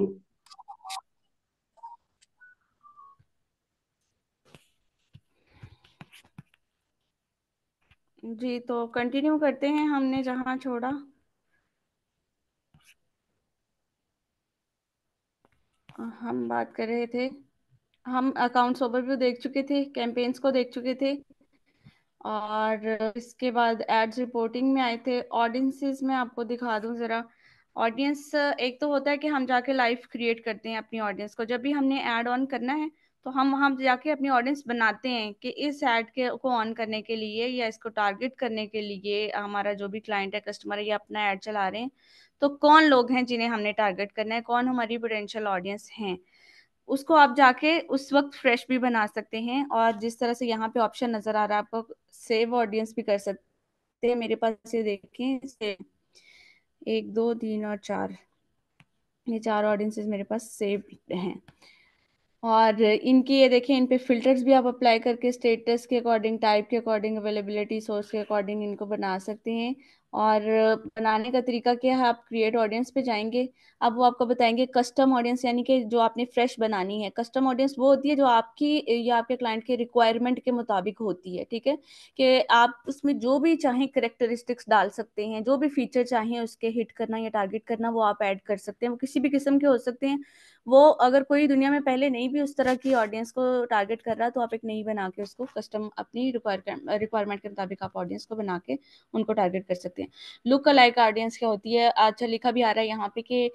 जी तो कंटिन्यू करते हैं हमने जहां छोड़ा हम बात कर रहे थे हम अकाउंट्स ओवरव्यू देख चुके थे कैंपेन्स को देख चुके थे और इसके बाद एड्स रिपोर्टिंग में आए थे ऑडियंसेस में आपको दिखा दूं जरा ऑडियंस एक तो होता है कि हम जाके लाइफ क्रिएट करते हैं अपनी ऑडियंस को जब भी हमने ऐड ऑन करना है तो हम वहाँ जाके अपनी ऑडियंस बनाते हैं कि इस ऐड के को ऑन करने के लिए या इसको टारगेट करने के लिए हमारा जो भी क्लाइंट है कस्टमर है या अपना ऐड चला रहे हैं तो कौन लोग हैं जिन्हें हमने टारगेट करना है कौन हमारी पोटेंशियल ऑडियंस हैं उसको आप जाके उस वक्त फ्रेश भी बना सकते हैं और जिस तरह से यहाँ पे ऑप्शन नजर आ रहा है आपको सेव ऑडियंस भी कर सकते हैं मेरे पास ये देखें सेव एक दो तीन और चार ये चार ऑडियंसेस मेरे पास सेव हैं और इनकी ये देखें इन पे फिल्टर्स भी आप अप्लाई करके स्टेटस के अकॉर्डिंग टाइप के अकॉर्डिंग अवेलेबिलिटी सोर्स के अकॉर्डिंग इनको बना सकते हैं और बनाने का तरीका क्या है आप क्रिएट ऑडियंस पे जाएंगे अब वो आपको बताएंगे कस्टम ऑडियंस यानी कि जो आपने फ्रेश बनानी है कस्टम ऑडियंस वो होती है जो आपकी या आपके क्लाइंट के रिक्वायरमेंट के मुताबिक होती है ठीक है कि आप उसमें जो भी चाहें करेक्टरिस्टिक्स डाल सकते हैं जो भी फीचर चाहें उसके हिट करना या टारगेट करना वो आप ऐड कर सकते हैं वो किसी भी किस्म के हो सकते हैं वो अगर कोई दुनिया में पहले नहीं भी उस तरह की ऑडियंस को टारगेट कर रहा तो आप एक नई बना के उसको कस्टम अपनी रिक्वायरमेंट के मुताबिक आप ऑडियंस को बना के उनको टारगेट कर सकते हैं लुक अलाइक ऑडियंस क्या होती है अच्छा लिखा भी आ रहा है यहाँ पे कि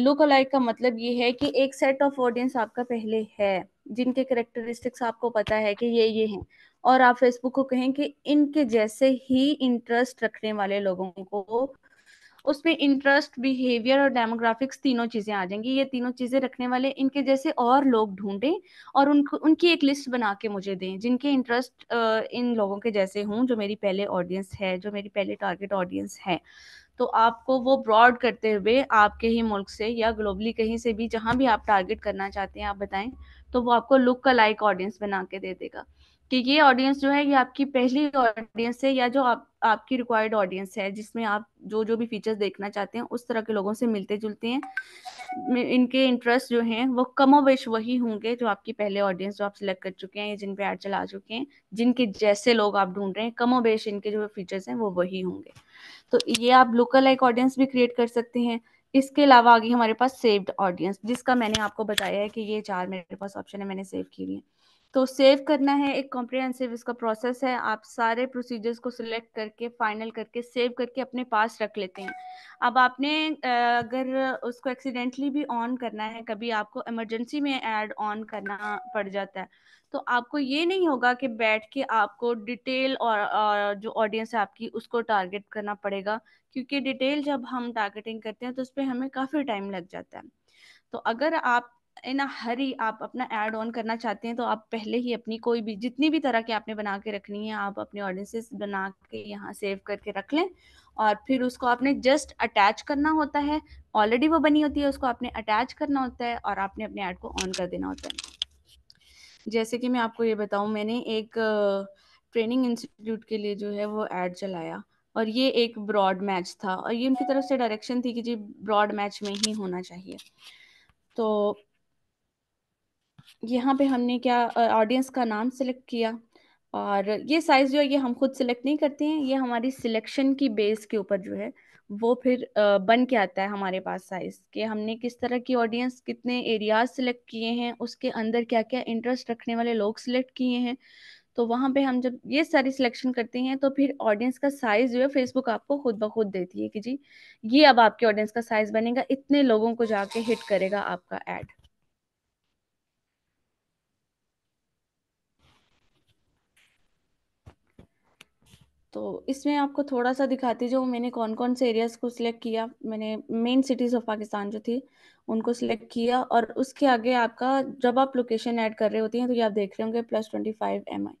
लुक अलाइक का मतलब ये है कि एक सेट ऑफ ऑडियंस आपका पहले है जिनके करेक्टरिस्टिक्स आपको पता है कि ये ये हैं और आप फेसबुक को कहें कि इनके जैसे ही इंटरेस्ट रखने वाले लोगों को उसमें इंटरेस्ट बिहेवियर और डेमोग्राफिक्स तीनों चीज़ें आ जाएंगी ये तीनों चीज़ें रखने वाले इनके जैसे और लोग ढूंढें और उनको उनकी एक लिस्ट बना के मुझे दें जिनके इंटरेस्ट इन लोगों के जैसे हों जो मेरी पहले ऑडियंस है जो मेरी पहले टारगेट ऑडियंस है तो आपको वो ब्रॉड करते हुए आपके ही मुल्क से या ग्लोबली कहीं से भी जहाँ भी आप टारगेट करना चाहते हैं आप बताएं तो वो आपको लुक का लाइक ऑडियंस बना के दे देगा कि ये ऑडियंस जो है ये आपकी पहली ऑडियंस है या जो आप आपकी रिक्वायर्ड ऑडियंस है जिसमें आप जो जो भी फीचर्स देखना चाहते हैं उस तरह के लोगों से मिलते जुलते हैं इनके इंटरेस्ट जो हैं वो बेश वही होंगे जो आपकी पहले ऑडियंस जो आप सिलेक्ट कर चुके हैं या जिन पे ऐड चला चुके हैं जिनके जैसे लोग आप ढूंढ रहे हैं बेश इनके जो फीचर्स हैं वो वही होंगे तो ये आप लोकल लाइक ऑडियंस भी क्रिएट कर सकते हैं इसके अलावा आगे हमारे पास सेव्ड ऑडियंस जिसका मैंने आपको बताया है कि ये चार मेरे पास ऑप्शन है मैंने सेव की हुई है तो सेव करना है एक कॉम्प्रिहेंसिव इसका प्रोसेस है आप सारे प्रोसीजर्स को सिलेक्ट करके फाइनल करके सेव करके अपने पास रख लेते हैं अब आपने अगर उसको एक्सीडेंटली भी ऑन करना है कभी आपको इमरजेंसी में ऐड ऑन करना पड़ जाता है तो आपको ये नहीं होगा कि बैठ के आपको डिटेल और, और जो ऑडियंस है आपकी उसको टारगेट करना पड़ेगा क्योंकि डिटेल जब हम टारगेटिंग करते हैं तो उस पर हमें काफ़ी टाइम लग जाता है तो अगर आप इन हरी आप अपना एड ऑन करना चाहते हैं तो आप पहले ही अपनी कोई भी जितनी भी तरह की आपने बना के रखनी है आप अपने ऑडियंसेस बना के यहाँ सेव करके रख लें और फिर उसको आपने जस्ट अटैच करना होता है ऑलरेडी वो बनी होती है उसको आपने अटैच करना होता है और आपने अपने ऐड को ऑन कर देना होता है जैसे कि मैं आपको ये बताऊँ मैंने एक ट्रेनिंग इंस्टीट्यूट के लिए जो है वो ऐड चलाया और ये एक ब्रॉड मैच था और ये उनकी तरफ से डायरेक्शन थी कि जी ब्रॉड मैच में ही होना चाहिए तो यहाँ पे हमने क्या ऑडियंस का नाम सिलेक्ट किया और ये साइज़ जो है ये हम खुद सिलेक्ट नहीं करते हैं ये हमारी सिलेक्शन की बेस के ऊपर जो है वो फिर बन के आता है हमारे पास साइज़ कि हमने किस तरह की ऑडियंस कितने एरियाज सिलेक्ट किए हैं उसके अंदर क्या क्या इंटरेस्ट रखने वाले लोग सिलेक्ट किए हैं तो वहाँ पे हम जब ये सारी सिलेक्शन करते हैं तो फिर ऑडियंस का साइज़ जो है फेसबुक आपको खुद ब खुद देती है कि जी ये अब आपके ऑडियंस का साइज़ बनेगा इतने लोगों को जाके हिट करेगा आपका एड तो इसमें आपको थोड़ा सा दिखाती जो मैंने कौन कौन से एरियाज को सिलेक्ट किया मैंने मेन सिटीज ऑफ पाकिस्तान जो थी उनको सिलेक्ट किया और उसके आगे आपका जब आप लोकेशन ऐड कर रहे होती हैं तो ये आप देख रहे होंगे plus twenty five M I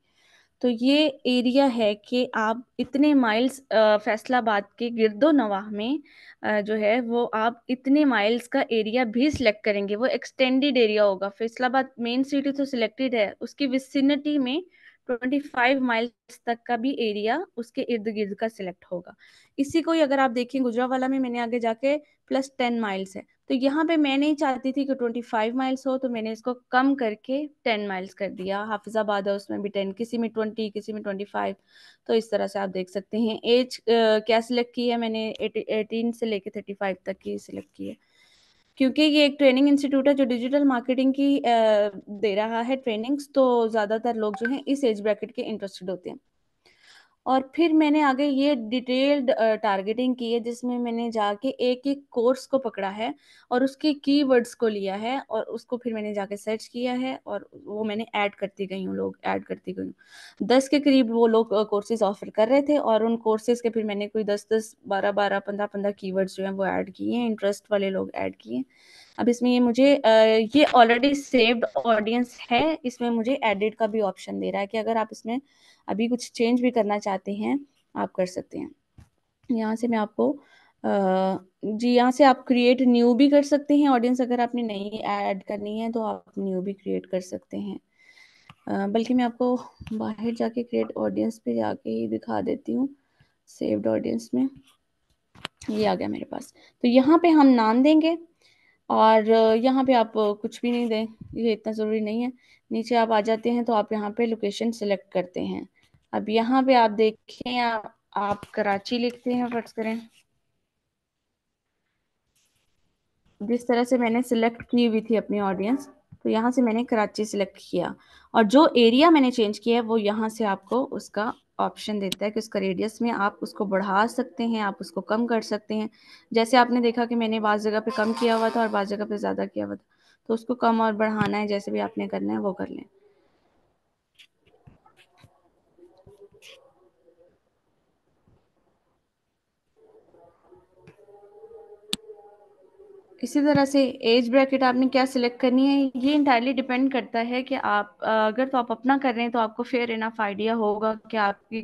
तो ये एरिया है कि आप इतने माइल्स फैसलाबाद के गिरदो नवाह में आ, जो है वो आप इतने माइल्स का एरिया भी सिलेक्ट करेंगे वो एक्सटेंडेड एरिया होगा फैसलाबाद मेन सिटी तो सिलेक्टेड है उसकी विसिनिटी में 25 माइल्स तक का भी एरिया उसके इर्द गिर्द का सिलेक्ट होगा इसी को ही अगर आप देखें गुजरावाला में मैंने आगे जाके प्लस 10 माइल्स है तो यहाँ पे मैं नहीं चाहती थी कि 25 माइल्स हो तो मैंने इसको कम करके 10 माइल्स कर दिया हाफिजाबाद है उसमें भी 10 किसी में 20 किसी में 25 तो इस तरह से आप देख सकते हैं एज क्या सिलेक्ट की है मैंने एटीन से लेके फाइव तक की सिलेक्ट की है क्योंकि ये एक ट्रेनिंग इंस्टीट्यूट है जो डिजिटल मार्केटिंग की दे रहा है ट्रेनिंग्स तो ज़्यादातर लोग जो हैं इस एज ब्रैकेट के इंटरेस्टेड होते हैं और फिर मैंने आगे ये डिटेल्ड टारगेटिंग की है जिसमें मैंने जाके एक एक कोर्स को पकड़ा है और उसके कीवर्ड्स को लिया है और उसको फिर मैंने जाके सर्च किया है और वो मैंने ऐड करती गई हूँ लोग ऐड करती गई हूँ दस के करीब वो लोग कोर्सेज ऑफर कर रहे थे और उन कोर्सेज के फिर मैंने कोई दस दस बारह बारह पंद्रह पंद्रह कीवर्ड्स जो हैं वो ऐड किए हैं इंटरेस्ट वाले लोग ऐड किए अब इसमें ये मुझे ये ऑलरेडी सेव्ड ऑडियंस है इसमें मुझे एडिट का भी ऑप्शन दे रहा है कि अगर आप इसमें अभी कुछ चेंज भी करना चाहते हैं आप कर सकते हैं यहाँ से मैं आपको जी यहाँ से आप क्रिएट न्यू भी कर सकते हैं ऑडियंस अगर आपने नहीं ऐड करनी है तो आप न्यू भी क्रिएट कर सकते हैं बल्कि मैं आपको बाहर जाके क्रिएट ऑडियंस पे जाके ही दिखा देती हूँ सेव्ड ऑडियंस में ये आ गया मेरे पास तो यहाँ पे हम नाम देंगे और यहाँ पे आप कुछ भी नहीं दें ये इतना ज़रूरी नहीं है नीचे आप आ जाते हैं तो आप यहाँ पे लोकेशन सेलेक्ट करते हैं अब यहाँ पे आप देखें आ, आप कराची लिखते हैं फर्ज करें जिस तरह से मैंने सिलेक्ट की हुई थी अपनी ऑडियंस तो यहाँ से मैंने कराची सिलेक्ट किया और जो एरिया मैंने चेंज किया है वो यहाँ से आपको उसका ऑप्शन देता है कि उसका रेडियस में आप उसको बढ़ा सकते हैं आप उसको कम कर सकते हैं जैसे आपने देखा कि मैंने बाज़ जगह पे कम किया हुआ था और बाज़ जगह पे ज़्यादा किया हुआ था तो उसको कम और बढ़ाना है जैसे भी आपने करना है वो कर लें इसी तरह से एज ब्रैकेट आपने क्या सिलेक्ट करनी है ये इंटायरली डिपेंड करता है कि आप अगर तो आप अपना कर रहे हैं तो आपको फेयर इनफ आइडिया होगा कि आपकी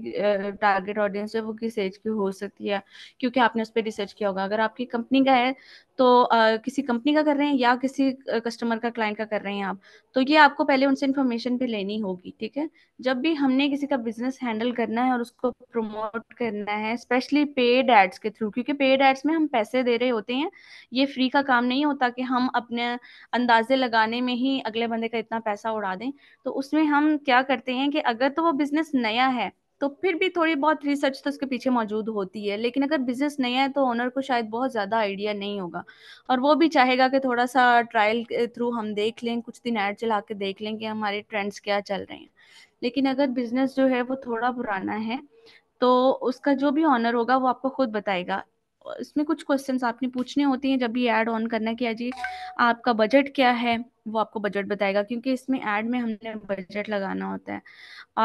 टारगेट ऑडियंस है वो किस एज की हो सकती है क्योंकि आपने उस पर रिसर्च किया होगा अगर आपकी कंपनी का है तो आ, किसी कंपनी का कर रहे हैं या किसी कस्टमर का क्लाइंट का कर रहे हैं आप तो ये आपको पहले उनसे इन्फॉर्मेशन भी लेनी होगी ठीक है जब भी हमने किसी का बिजनेस हैंडल करना है और उसको प्रमोट करना है स्पेशली पेड एड्स के थ्रू क्योंकि पेड एड्स में हम पैसे दे रहे होते हैं ये फ्री का काम नहीं होता कि हम अपने अंदाजे लगाने में ही अगले बंदे का इतना पैसा उड़ा दें तो उसमें हम क्या करते हैं कि अगर तो वो बिजनेस नया है तो फिर भी थोड़ी बहुत रिसर्च तो उसके पीछे मौजूद होती है लेकिन अगर बिजनेस नहीं है तो ओनर को शायद बहुत ज़्यादा आइडिया नहीं होगा और वो भी चाहेगा कि थोड़ा सा ट्रायल थ्रू हम देख लें कुछ दिन ऐड चला के देख लें कि हमारे ट्रेंड्स क्या चल रहे हैं लेकिन अगर बिजनेस जो है वो थोड़ा पुराना है तो उसका जो भी ऑनर होगा वो आपको खुद बताएगा इसमें कुछ क्वेश्चंस आपने पूछने होते हैं जब भी ऐड ऑन करना कि जी आपका बजट क्या है वो आपको बजट बताएगा क्योंकि इसमें ऐड में हमने बजट लगाना होता है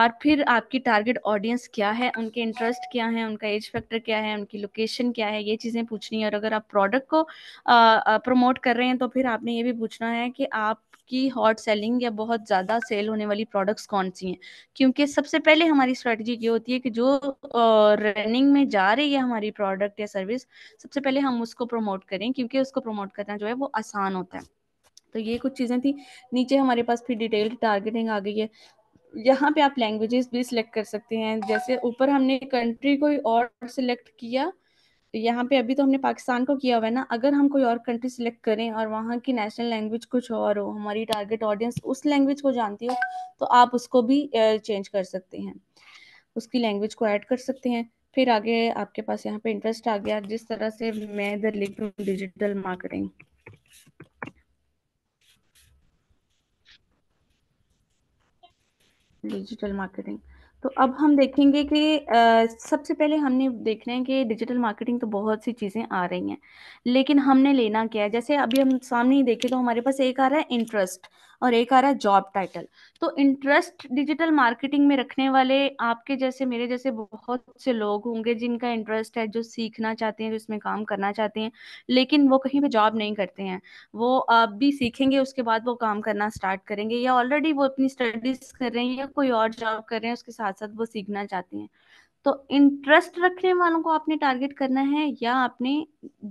और फिर आपकी टारगेट ऑडियंस क्या है उनके इंटरेस्ट क्या है उनका एज फैक्टर क्या है उनकी लोकेशन क्या है ये चीज़ें पूछनी है और अगर आप प्रोडक्ट को प्रमोट कर रहे हैं तो फिर आपने ये भी पूछना है कि आप की हॉट सेलिंग या बहुत ज़्यादा सेल होने वाली प्रोडक्ट्स कौन सी हैं क्योंकि सबसे पहले हमारी स्ट्रेटजी ये होती है कि जो रनिंग में जा रही है हमारी प्रोडक्ट या सर्विस सबसे पहले हम उसको प्रमोट करें क्योंकि उसको प्रमोट करना जो है वो आसान होता है तो ये कुछ चीज़ें थी नीचे हमारे पास फिर डिटेल्ड टारगेटिंग आ गई है यहाँ पे आप लैंग्वेजेस भी सिलेक्ट कर सकते हैं जैसे ऊपर हमने कंट्री कोई और सिलेक्ट किया यहाँ पे अभी तो हमने पाकिस्तान को किया हुआ है ना अगर हम कोई और कंट्री सिलेक्ट करें और वहाँ की नेशनल लैंग्वेज कुछ और हो हमारी टारगेट ऑडियंस उस लैंग्वेज को जानती हो तो आप उसको भी चेंज कर सकते हैं उसकी लैंग्वेज को ऐड कर सकते हैं फिर आगे आपके पास यहाँ पे इंटरेस्ट आ गया जिस तरह से मैं इधर लिख रही हूँ डिजिटल मार्केटिंग डिजिटल मार्केटिंग तो अब हम देखेंगे कि आ, सबसे पहले हमने देख रहे हैं कि डिजिटल मार्केटिंग तो बहुत सी चीज़ें आ रही हैं लेकिन हमने लेना क्या है जैसे अभी हम सामने ही देखें तो हमारे पास एक आ रहा है इंटरेस्ट और एक आ रहा है जॉब टाइटल तो इंटरेस्ट डिजिटल मार्केटिंग में रखने वाले आपके जैसे मेरे जैसे बहुत से लोग होंगे जिनका इंटरेस्ट है जो सीखना चाहते हैं जो इसमें काम करना चाहते हैं लेकिन वो कहीं पर जॉब नहीं करते हैं वो अब भी सीखेंगे उसके बाद वो काम करना स्टार्ट करेंगे या ऑलरेडी वो अपनी स्टडीज कर रहे हैं या कोई और जॉब कर रहे हैं उसके साथ साथ वो सीखना चाहते हैं तो इंटरेस्ट रखने वालों को आपने टारगेट करना है या आपने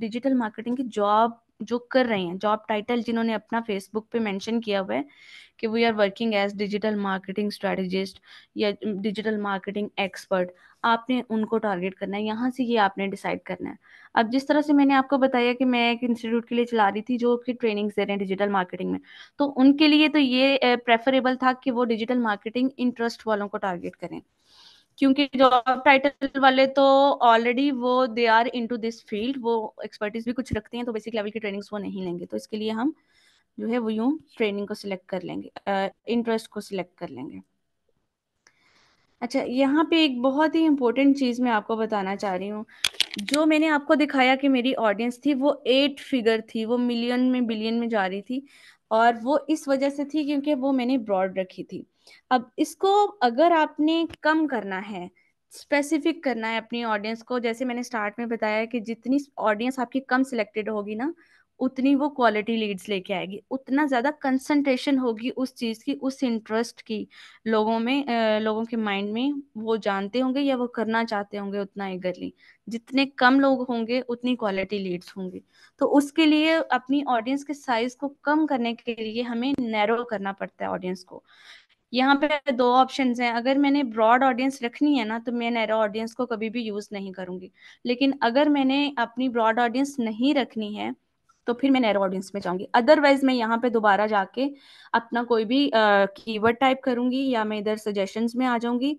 डिजिटल मार्केटिंग की जॉब जो कर रहे हैं जॉब टाइटल जिन्होंने अपना फेसबुक पे मेंशन किया हुआ है कि we are working as digital marketing strategist या डिजिटल मार्केटिंग एक्सपर्ट आपने उनको टारगेट करना है यहाँ से ये आपने डिसाइड करना है अब जिस तरह से मैंने आपको बताया कि मैं एक इंस्टीट्यूट के लिए चला रही थी जो कि ट्रेनिंग्स दे रहे हैं डिजिटल मार्केटिंग में तो उनके लिए तो ये प्रेफरेबल था कि वो डिजिटल मार्केटिंग इंटरेस्ट वालों को टारगेट करें क्योंकि जॉब टाइटल वाले तो ऑलरेडी वो they are into this field वो एक्सपर्टीज भी कुछ रखते हैं तो बेसिक लेवल की ट्रेनिंग वो नहीं लेंगे तो इसके लिए हम जो है वो यूं ट्रेनिंग को सिलेक्ट कर लेंगे इंटरेस्ट uh, को सिलेक्ट कर लेंगे अच्छा यहाँ पे एक बहुत ही इम्पोर्टेंट चीज़ मैं आपको बताना चाह रही हूँ जो मैंने आपको दिखाया कि मेरी ऑडियंस थी वो एट फिगर थी वो मिलियन में बिलियन में जा रही थी और वो इस वजह से थी क्योंकि वो मैंने ब्रॉड रखी थी अब इसको अगर आपने कम करना है स्पेसिफिक करना है अपनी ऑडियंस को जैसे मैंने स्टार्ट में बताया कि जितनी ऑडियंस आपकी कम सिलेक्टेड होगी ना उतनी वो क्वालिटी लीड्स लेके आएगी उतना ज़्यादा कंसंट्रेशन होगी उस चीज़ की उस इंटरेस्ट की लोगों में लोगों के माइंड में वो जानते होंगे या वो करना चाहते होंगे उतना इगरली जितने कम लोग होंगे उतनी क्वालिटी लीड्स होंगे तो उसके लिए अपनी ऑडियंस के साइज को कम करने के लिए हमें नैरो करना पड़ता है ऑडियंस को यहाँ पे दो ऑप्शन हैं अगर मैंने ब्रॉड ऑडियंस रखनी है ना तो मैं नैरो ऑडियंस को कभी भी यूज नहीं करूंगी लेकिन अगर मैंने अपनी ब्रॉड ऑडियंस नहीं रखनी है तो फिर मैं नैरो ऑडियंस में जाऊंगी अदरवाइज मैं यहाँ पे दोबारा जाके अपना कोई भी कीवर्ड uh, टाइप करूंगी या मैं इधर सजेशन में आ जाऊंगी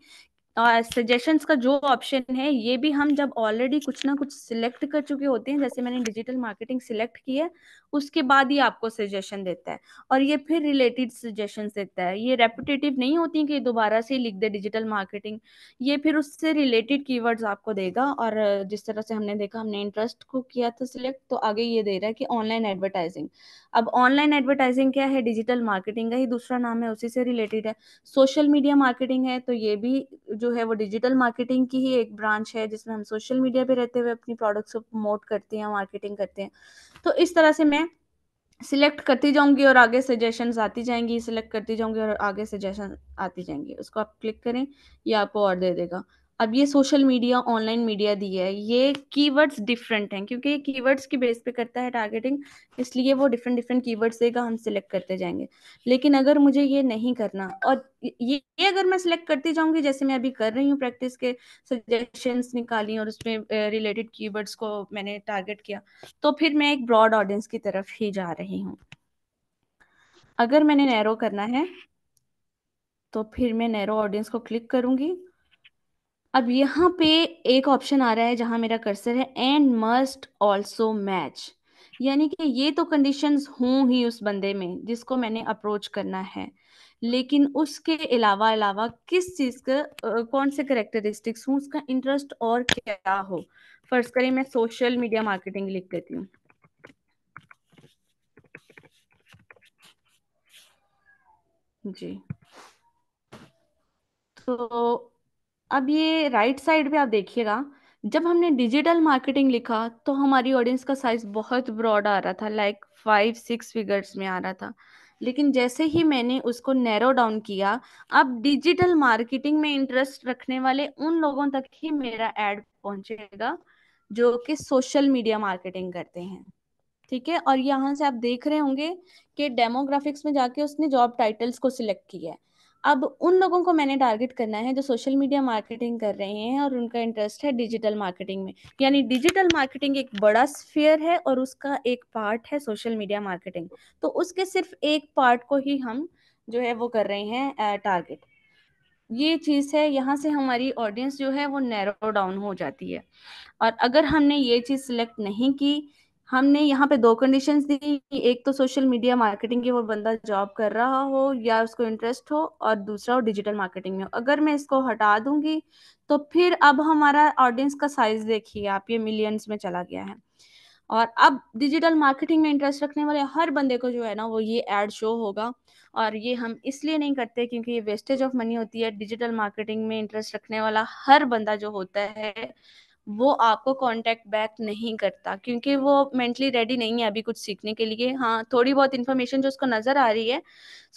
सजेशन uh, का जो ऑप्शन है ये भी हम जब ऑलरेडी कुछ ना कुछ सिलेक्ट कर चुके होते हैं जैसे मैंने डिजिटल मार्केटिंग सिलेक्ट की है उसके बाद ही आपको सजेशन देता है और ये फिर रिलेटेड सजेशन देता है ये रेपिटेटिव नहीं होती कि दोबारा से लिख दे डिजिटल मार्केटिंग ये फिर उससे रिलेटेड कीवर्ड्स आपको देगा और जिस तरह से हमने देखा हमने इंटरेस्ट को किया था सिलेक्ट तो आगे ये दे रहा है कि ऑनलाइन एडवर्टाइजिंग अब ऑनलाइन एडवर्टाइजिंग क्या है डिजिटल मार्केटिंग का ही दूसरा नाम है उसी से रिलेटेड है सोशल मीडिया मार्केटिंग है तो ये भी जो है वो डिजिटल मार्केटिंग की ही एक ब्रांच है जिसमें हम सोशल मीडिया पे रहते हुए अपनी प्रोडक्ट्स को प्रमोट करते हैं मार्केटिंग करते हैं तो इस तरह से मैं सिलेक्ट करती जाऊंगी और आगे सजेशन आती जाएंगी सिलेक्ट करती जाऊंगी और आगे सजेशन आती जाएंगी उसको आप क्लिक करें या आपको और दे देगा अब ये सोशल मीडिया ऑनलाइन मीडिया दी है ये कीवर्ड्स डिफरेंट हैं क्योंकि ये कीवर्ड्स की बेस पे करता है टारगेटिंग इसलिए वो डिफरेंट डिफरेंट कीवर्ड्स देगा हम सिलेक्ट करते जाएंगे लेकिन अगर मुझे ये नहीं करना और ये, ये अगर मैं सिलेक्ट करती जाऊंगी जैसे मैं अभी कर रही हूँ प्रैक्टिस के सजेशंस निकाली और उसमें रिलेटेड कीवर्ड्स को मैंने टारगेट किया तो फिर मैं एक ब्रॉड ऑडियंस की तरफ ही जा रही हूँ अगर मैंने नैरो करना है तो फिर मैं नैरो ऑडियंस को क्लिक करूंगी अब यहाँ पे एक ऑप्शन आ रहा है जहां मेरा कर्सर है एंड मस्ट ऑल्सो मैच यानी कि ये तो कंडीशंस हों ही उस बंदे में जिसको मैंने अप्रोच करना है लेकिन उसके अलावा अलावा किस चीज के कौन से करेक्टरिस्टिक्स हूँ उसका इंटरेस्ट और क्या हो फर्स्ट करें मैं सोशल मीडिया मार्केटिंग लिख देती हूँ जी तो अब ये राइट साइड पे आप देखिएगा जब हमने डिजिटल मार्केटिंग लिखा तो हमारी ऑडियंस का साइज बहुत ब्रॉड आ रहा था लाइक फाइव सिक्स फिगर्स में आ रहा था लेकिन जैसे ही मैंने उसको नैरो डाउन किया अब डिजिटल मार्केटिंग में इंटरेस्ट रखने वाले उन लोगों तक ही मेरा एड पहुंचेगा जो कि सोशल मीडिया मार्केटिंग करते हैं ठीक है और यहाँ से आप देख रहे होंगे कि डेमोग्राफिक्स में जाके उसने जॉब टाइटल्स को सिलेक्ट किया है अब उन लोगों को मैंने टारगेट करना है जो सोशल मीडिया मार्केटिंग कर रहे हैं और उनका इंटरेस्ट है डिजिटल मार्केटिंग में यानी डिजिटल मार्केटिंग एक बड़ा स्फीयर है और उसका एक पार्ट है सोशल मीडिया मार्केटिंग तो उसके सिर्फ एक पार्ट को ही हम जो है वो कर रहे हैं टारगेट ये चीज़ है यहाँ से हमारी ऑडियंस जो है वो नैरो डाउन हो जाती है और अगर हमने ये चीज़ सिलेक्ट नहीं की हमने यहाँ पे दो कंडीशंस दी एक तो सोशल मीडिया मार्केटिंग की वो बंदा जॉब कर रहा हो या उसको इंटरेस्ट हो और दूसरा हो डिजिटल मार्केटिंग में हो अगर मैं इसको हटा दूंगी तो फिर अब हमारा ऑडियंस का साइज देखिए आप ये मिलियंस में चला गया है और अब डिजिटल मार्केटिंग में इंटरेस्ट रखने वाले हर बंदे को जो है ना वो ये एड शो होगा और ये हम इसलिए नहीं करते क्योंकि ये वेस्टेज ऑफ मनी होती है डिजिटल मार्केटिंग में इंटरेस्ट रखने वाला हर बंदा जो होता है वो आपको कांटेक्ट बैक नहीं करता क्योंकि वो मेंटली रेडी नहीं है अभी कुछ सीखने के लिए हाँ थोड़ी बहुत इन्फॉर्मेशन जो उसको नज़र आ रही है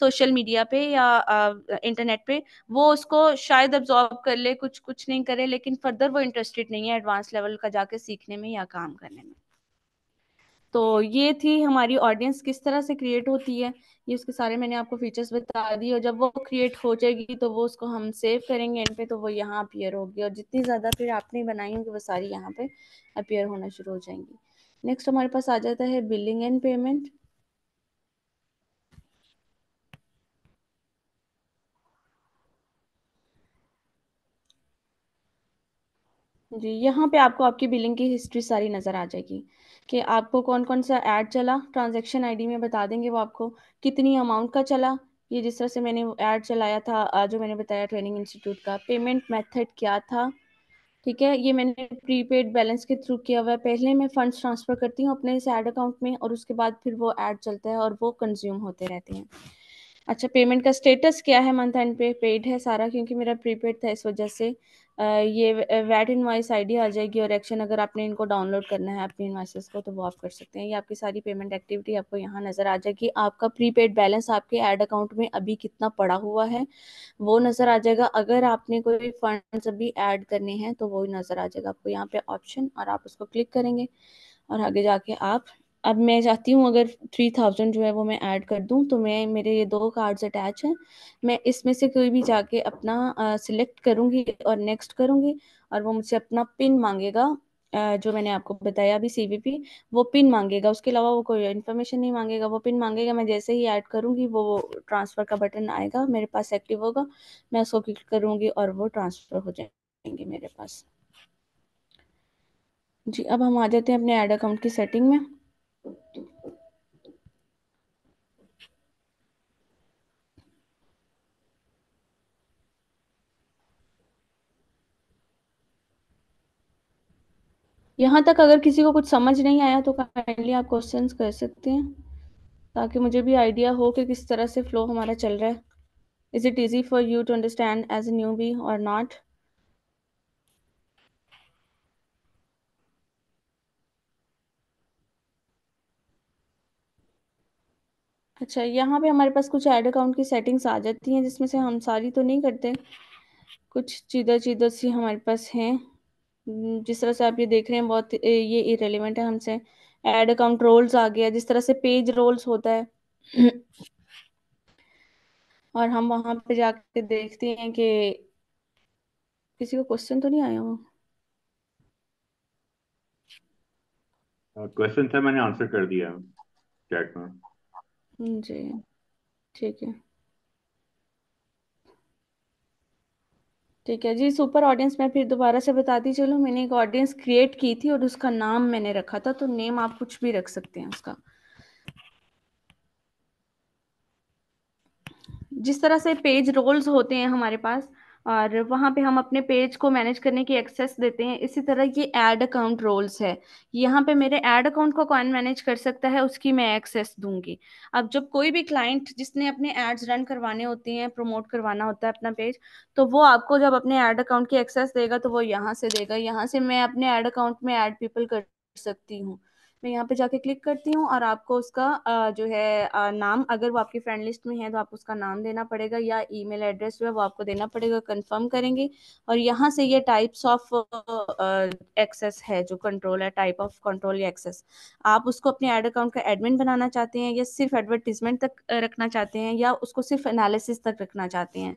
सोशल मीडिया पे या आ, इंटरनेट पे वो उसको शायद अब्जॉर्ब कर ले कुछ कुछ नहीं करे लेकिन फर्दर वो इंटरेस्टेड नहीं है एडवांस लेवल का जाके सीखने में या काम करने में तो ये थी हमारी ऑडियंस किस तरह से क्रिएट होती है ये उसके सारे मैंने आपको फीचर्स बता दिए और जब वो क्रिएट हो जाएगी तो वो उसको हम सेव करेंगे एंड पे तो वो यहाँ अपियर होगी और जितनी ज़्यादा फिर आपने बनाई होगी वो सारी यहाँ पे अपियर होना शुरू हो जाएंगी नेक्स्ट हमारे पास आ जाता है बिलिंग एंड पेमेंट जी यहाँ पे आपको आपकी बिलिंग की हिस्ट्री सारी नज़र आ जाएगी कि आपको कौन कौन सा ऐड चला ट्रांजैक्शन आईडी में बता देंगे वो आपको कितनी अमाउंट का चला ये जिस तरह से मैंने ऐड चलाया था जो मैंने बताया ट्रेनिंग इंस्टीट्यूट का पेमेंट मेथड क्या था ठीक है ये मैंने प्रीपेड बैलेंस के थ्रू किया हुआ है पहले मैं फंड्स ट्रांसफ़र करती हूँ अपने इस ऐड अकाउंट में और उसके बाद फिर वो ऐड चलता है और वो कंज्यूम होते रहते हैं अच्छा पेमेंट का स्टेटस क्या है मंथ एंड पे पेड है सारा क्योंकि मेरा प्रीपेड था इस वजह से ये वैट इनवाइस आईडी आ जाएगी और एक्शन अगर आपने इनको डाउनलोड करना है अपने इन्वाइसेस को तो वो आप कर सकते हैं ये आपकी सारी पेमेंट एक्टिविटी आपको यहाँ नज़र आ जाएगी आपका प्रीपेड बैलेंस आपके एड अकाउंट में अभी कितना पड़ा हुआ है वो नज़र आ जाएगा अगर आपने कोई फंड्स अभी ऐड करने हैं तो वो नज़र आ जाएगा आपको यहाँ पे ऑप्शन और आप उसको क्लिक करेंगे और आगे जाके आप अब मैं चाहती हूँ अगर थ्री थाउजेंड जो है वो मैं ऐड कर दूँ तो मैं मेरे ये दो कार्ड्स अटैच हैं मैं इसमें से कोई भी जाके अपना सिलेक्ट करूँगी और नेक्स्ट करूँगी और वो मुझसे अपना पिन मांगेगा जो मैंने आपको बताया अभी सी पी वो पिन मांगेगा उसके अलावा वो कोई इन्फॉर्मेशन नहीं मांगेगा वो पिन मांगेगा मैं जैसे ही ऐड करूँगी वो ट्रांसफ़र का बटन आएगा मेरे पास एक्टिव होगा मैं उसको क्लिक करूँगी और वो ट्रांसफ़र हो जाएंगे मेरे पास जी अब हम आ जाते हैं अपने एड अकाउंट की सेटिंग में यहां तक अगर किसी को कुछ समझ नहीं आया तो काइंडली आप क्वेश्चन कर सकते हैं ताकि मुझे भी आइडिया हो कि किस तरह से फ्लो हमारा चल रहा है is it easy for you to understand as a newbie or not अच्छा यहाँ पे हमारे पास कुछ ऐड अकाउंट की सेटिंग्स आ जाती हैं जिसमें से हम सारी तो नहीं करते कुछ चीज़ा चीज़ा सी हमारे पास हैं जिस तरह से आप ये देख रहे हैं बहुत ये इरेलीवेंट है हमसे ऐड अकाउंट रोल्स आ गया जिस तरह से पेज रोल्स होता है और हम वहां पे जाके देखते हैं कि किसी को क्वेश्चन तो नहीं आया हुआ क्वेश्चन था मैंने आंसर कर दिया चैट में हम्म, जी ठीक है ठीक है जी सुपर ऑडियंस मैं फिर दोबारा से बताती चलो मैंने एक ऑडियंस क्रिएट की थी और उसका नाम मैंने रखा था तो नेम आप कुछ भी रख सकते हैं उसका जिस तरह से पेज रोल्स होते हैं हमारे पास और वहाँ पे हम अपने पेज को मैनेज करने की एक्सेस देते हैं इसी तरह ये एड अकाउंट रोल्स है यहाँ पे मेरे एड अकाउंट को कौन मैनेज कर सकता है उसकी मैं एक्सेस दूंगी अब जब कोई भी क्लाइंट जिसने अपने एड्स रन करवाने होते हैं प्रमोट करवाना होता है अपना पेज तो वो आपको जब अपने एड अकाउंट की एक्सेस देगा तो वो यहाँ से देगा यहाँ से मैं अपने एड अकाउंट में एड पीपल कर सकती हूँ मैं यहाँ पे जाके क्लिक करती हूँ और आपको उसका जो है नाम अगर वो आपकी फ्रेंड लिस्ट में है तो आपको उसका नाम देना पड़ेगा या ईमेल एड्रेस जो है वो आपको देना पड़ेगा कंफर्म करेंगे और यहाँ से ये टाइप्स ऑफ एक्सेस है जो कंट्रोल है टाइप ऑफ कंट्रोल या एक्सेस आप उसको अपने एड अकाउंट का एडमिन बनाना चाहते हैं या सिर्फ एडवर्टीजमेंट तक रखना चाहते हैं या उसको सिर्फ एनालिसिस तक रखना चाहते हैं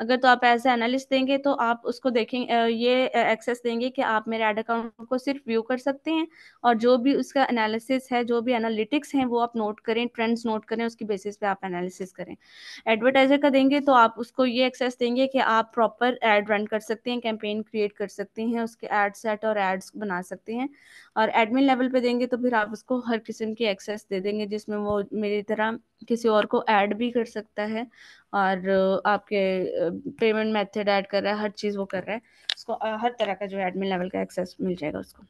अगर तो आप एज एनालिस्ट देंगे तो आप उसको देखेंगे ये एक्सेस देंगे कि आप मेरे एड अकाउंट को सिर्फ व्यू कर सकते हैं और जो भी उसका एनालिसिस है जो भी एनालिटिक्स हैं वो आप नोट करें ट्रेंड्स नोट करें उसकी बेसिस पे आप एनालिसिस करें एडवर्टाइजर का देंगे तो आप उसको ये एक्सेस देंगे कि आप प्रॉपर एड रन कर सकते हैं कैंपेन क्रिएट कर सकते हैं उसके एड सेट और एड्स बना सकते हैं और एडमिन लेवल पे देंगे तो फिर आप उसको हर किस्म की एक्सेस दे देंगे जिसमें वो मेरी तरह किसी और को ऐड भी कर सकता है और आपके पेमेंट मेथड ऐड कर रहा है हर चीज़ वो कर रहा है उसको हर तरह का जो एडमिन लेवल का एक्सेस मिल जाएगा उसको